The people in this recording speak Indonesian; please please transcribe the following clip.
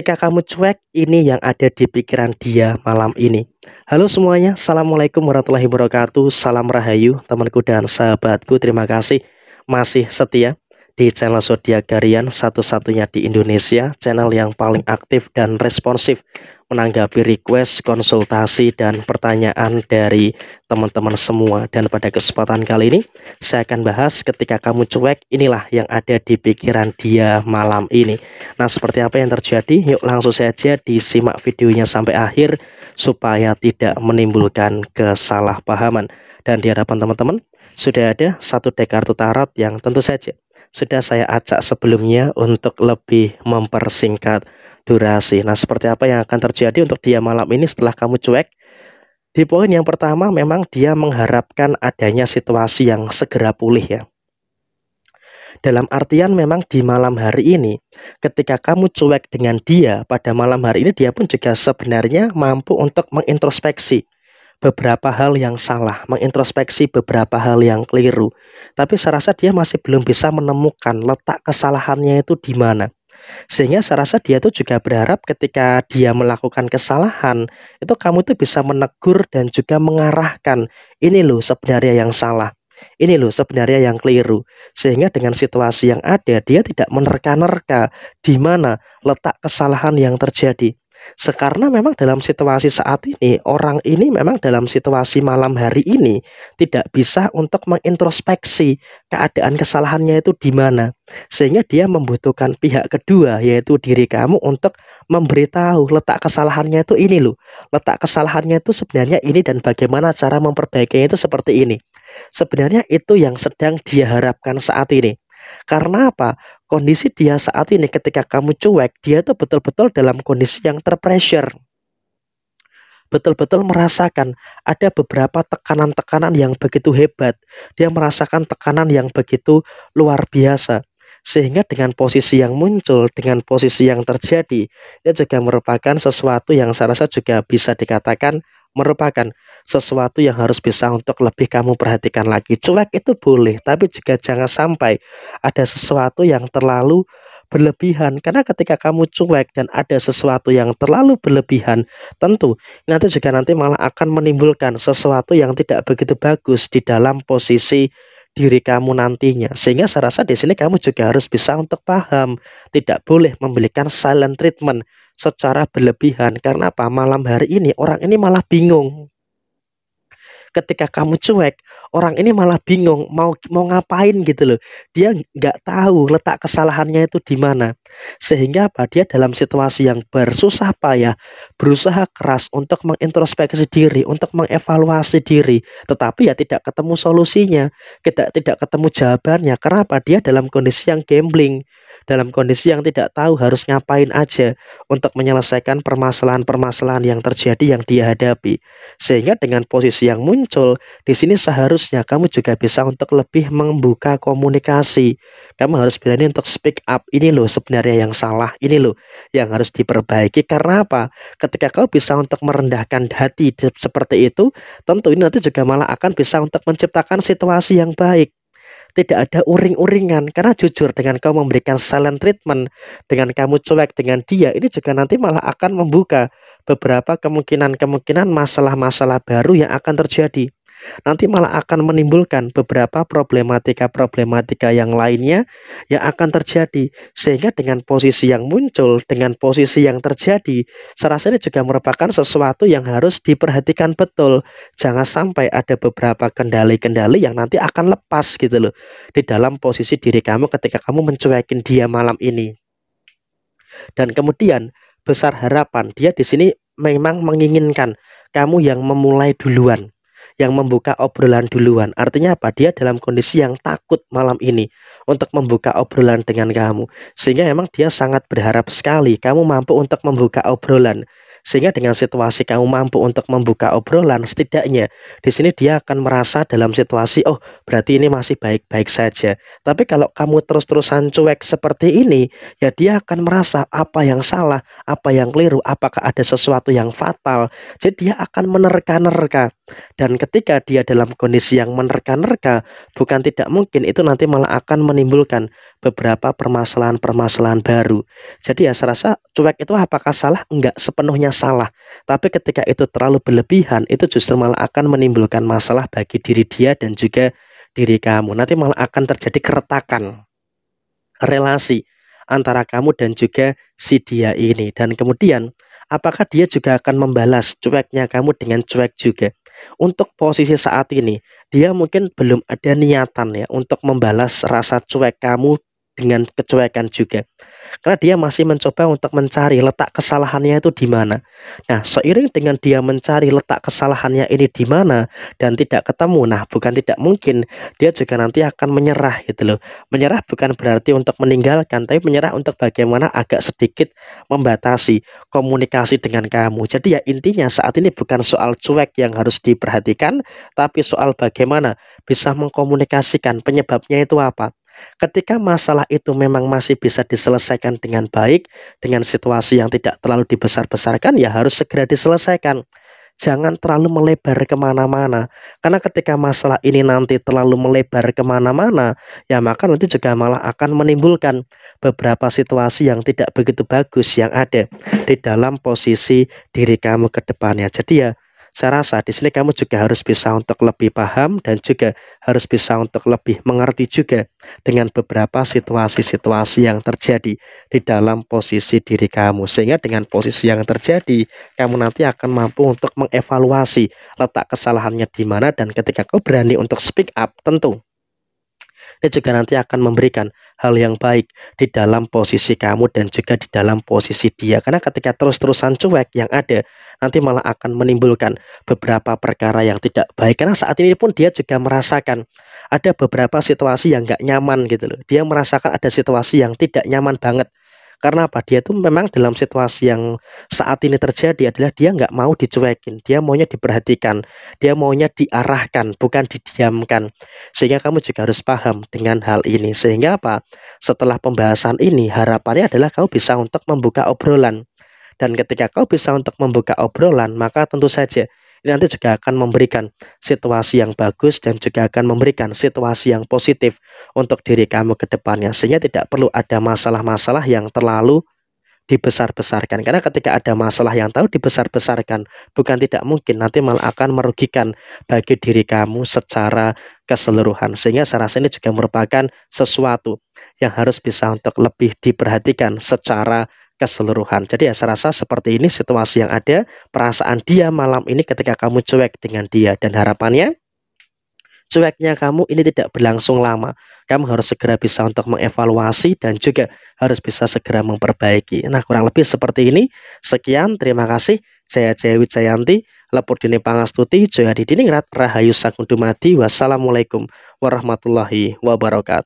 Ketika kamu cuek, ini yang ada di pikiran dia malam ini. Halo semuanya, Assalamualaikum warahmatullahi wabarakatuh. Salam Rahayu, temanku dan sahabatku. Terima kasih masih setia di channel Zodiac Garian satu-satunya di Indonesia, channel yang paling aktif dan responsif menanggapi request, konsultasi, dan pertanyaan dari teman-teman semua. Dan pada kesempatan kali ini, saya akan bahas ketika kamu cuek, inilah yang ada di pikiran dia malam ini. Nah, seperti apa yang terjadi? Yuk langsung saja disimak videonya sampai akhir supaya tidak menimbulkan kesalahpahaman. Dan di hadapan teman-teman, sudah ada satu dekartu kartu tarot yang tentu saja sudah saya acak sebelumnya untuk lebih mempersingkat durasi. Nah, seperti apa yang akan terjadi untuk dia malam ini setelah kamu cuek? Di poin yang pertama memang dia mengharapkan adanya situasi yang segera pulih ya. Dalam artian memang di malam hari ini ketika kamu cuek dengan dia pada malam hari ini dia pun juga sebenarnya mampu untuk mengintrospeksi beberapa hal yang salah, mengintrospeksi beberapa hal yang keliru. Tapi saya rasa dia masih belum bisa menemukan letak kesalahannya itu di mana. Sehingga saya rasa dia tuh juga berharap ketika dia melakukan kesalahan, itu kamu tuh bisa menegur dan juga mengarahkan, ini loh sebenarnya yang salah. Ini loh sebenarnya yang keliru. Sehingga dengan situasi yang ada, dia tidak menerka-nerka di mana letak kesalahan yang terjadi. Sekarang memang dalam situasi saat ini, orang ini memang dalam situasi malam hari ini tidak bisa untuk mengintrospeksi keadaan kesalahannya itu di mana. Sehingga dia membutuhkan pihak kedua, yaitu diri kamu untuk memberitahu letak kesalahannya itu ini loh. Letak kesalahannya itu sebenarnya ini dan bagaimana cara memperbaikinya itu seperti ini. Sebenarnya itu yang sedang dia harapkan saat ini. Karena apa? Kondisi dia saat ini ketika kamu cuek, dia itu betul-betul dalam kondisi yang terpressure. Betul-betul merasakan ada beberapa tekanan-tekanan yang begitu hebat. Dia merasakan tekanan yang begitu luar biasa. Sehingga dengan posisi yang muncul, dengan posisi yang terjadi, dia juga merupakan sesuatu yang saya rasa juga bisa dikatakan merupakan sesuatu yang harus bisa untuk lebih kamu perhatikan lagi. Cuek itu boleh, tapi juga jangan sampai ada sesuatu yang terlalu berlebihan. Karena ketika kamu cuek dan ada sesuatu yang terlalu berlebihan, tentu nanti juga nanti malah akan menimbulkan sesuatu yang tidak begitu bagus di dalam posisi diri kamu nantinya. Sehingga saya rasa di sini kamu juga harus bisa untuk paham. Tidak boleh memberikan silent treatment secara berlebihan. Karena apa? Malam hari ini orang ini malah bingung ketika kamu cuek, orang ini malah bingung mau mau ngapain gitu loh. Dia nggak tahu letak kesalahannya itu di mana. Sehingga apa? Dia dalam situasi yang bersusah payah, berusaha keras untuk mengintrospeksi diri, untuk mengevaluasi diri, tetapi ya tidak ketemu solusinya, tidak tidak ketemu jawabannya. Kenapa? Dia dalam kondisi yang gambling dalam kondisi yang tidak tahu harus ngapain aja untuk menyelesaikan permasalahan-permasalahan yang terjadi yang dia hadapi. Sehingga dengan posisi yang muncul di sini seharusnya kamu juga bisa untuk lebih membuka komunikasi. Kamu harus berani untuk speak up. Ini loh sebenarnya yang salah, ini loh yang harus diperbaiki. Karena apa? Ketika kau bisa untuk merendahkan hati seperti itu, tentu ini nanti juga malah akan bisa untuk menciptakan situasi yang baik tidak ada uring-uringan karena jujur dengan kau memberikan silent treatment dengan kamu cuek dengan dia ini juga nanti malah akan membuka beberapa kemungkinan-kemungkinan masalah-masalah baru yang akan terjadi nanti malah akan menimbulkan beberapa problematika-problematika yang lainnya yang akan terjadi. Sehingga dengan posisi yang muncul, dengan posisi yang terjadi, serasa ini juga merupakan sesuatu yang harus diperhatikan betul. Jangan sampai ada beberapa kendali-kendali yang nanti akan lepas gitu loh di dalam posisi diri kamu ketika kamu mencuekin dia malam ini. Dan kemudian besar harapan dia di sini memang menginginkan kamu yang memulai duluan yang membuka obrolan duluan. Artinya apa? Dia dalam kondisi yang takut malam ini untuk membuka obrolan dengan kamu. Sehingga memang dia sangat berharap sekali kamu mampu untuk membuka obrolan. Sehingga dengan situasi kamu mampu untuk membuka obrolan, setidaknya di sini dia akan merasa dalam situasi, oh berarti ini masih baik-baik saja. Tapi kalau kamu terus-terusan cuek seperti ini, ya dia akan merasa apa yang salah, apa yang keliru, apakah ada sesuatu yang fatal. Jadi dia akan menerka-nerka. Dan ketika dia dalam kondisi yang menerka-nerka, bukan tidak mungkin itu nanti malah akan menimbulkan beberapa permasalahan-permasalahan baru. Jadi ya saya rasa cuek itu apakah salah? Enggak sepenuhnya salah, tapi ketika itu terlalu berlebihan, itu justru malah akan menimbulkan masalah bagi diri dia dan juga diri kamu. Nanti malah akan terjadi keretakan relasi antara kamu dan juga si dia ini. Dan kemudian, apakah dia juga akan membalas cueknya kamu dengan cuek juga? Untuk posisi saat ini, dia mungkin belum ada niatan ya untuk membalas rasa cuek kamu dengan kecuekan juga. Karena dia masih mencoba untuk mencari letak kesalahannya itu di mana. Nah, seiring dengan dia mencari letak kesalahannya ini di mana dan tidak ketemu, nah bukan tidak mungkin dia juga nanti akan menyerah gitu loh. Menyerah bukan berarti untuk meninggalkan, tapi menyerah untuk bagaimana agak sedikit membatasi komunikasi dengan kamu. Jadi ya intinya saat ini bukan soal cuek yang harus diperhatikan, tapi soal bagaimana bisa mengkomunikasikan penyebabnya itu apa Ketika masalah itu memang masih bisa diselesaikan dengan baik, dengan situasi yang tidak terlalu dibesar-besarkan, ya harus segera diselesaikan. Jangan terlalu melebar kemana-mana, karena ketika masalah ini nanti terlalu melebar kemana-mana, ya maka nanti juga malah akan menimbulkan beberapa situasi yang tidak begitu bagus yang ada di dalam posisi diri kamu ke depannya. Jadi, ya, saya rasa di sini kamu juga harus bisa untuk lebih paham dan juga harus bisa untuk lebih mengerti juga dengan beberapa situasi-situasi yang terjadi di dalam posisi diri kamu. Sehingga dengan posisi yang terjadi, kamu nanti akan mampu untuk mengevaluasi letak kesalahannya di mana dan ketika kau berani untuk speak up, tentu dia juga nanti akan memberikan hal yang baik di dalam posisi kamu dan juga di dalam posisi dia. Karena ketika terus-terusan cuek yang ada, nanti malah akan menimbulkan beberapa perkara yang tidak baik. Karena saat ini pun dia juga merasakan ada beberapa situasi yang gak nyaman gitu loh. Dia merasakan ada situasi yang tidak nyaman banget karena apa dia tuh memang dalam situasi yang saat ini terjadi adalah dia nggak mau dicuekin dia maunya diperhatikan dia maunya diarahkan bukan didiamkan sehingga kamu juga harus paham dengan hal ini sehingga apa setelah pembahasan ini harapannya adalah kamu bisa untuk membuka obrolan dan ketika kau bisa untuk membuka obrolan maka tentu saja ini nanti juga akan memberikan situasi yang bagus dan juga akan memberikan situasi yang positif untuk diri kamu ke depannya sehingga tidak perlu ada masalah-masalah yang terlalu dibesar-besarkan karena ketika ada masalah yang tahu dibesar-besarkan bukan tidak mungkin nanti malah akan merugikan bagi diri kamu secara keseluruhan sehingga saya rasa ini juga merupakan sesuatu yang harus bisa untuk lebih diperhatikan secara keseluruhan. Jadi ya saya rasa seperti ini situasi yang ada, perasaan dia malam ini ketika kamu cuek dengan dia dan harapannya cueknya kamu ini tidak berlangsung lama. Kamu harus segera bisa untuk mengevaluasi dan juga harus bisa segera memperbaiki. Nah, kurang lebih seperti ini. Sekian, terima kasih. Saya Jaya Wijayanti, Lepur Dini Pangastuti, Joyadi Diningrat, Rahayu Sakundumadi. Wassalamualaikum warahmatullahi wabarakatuh.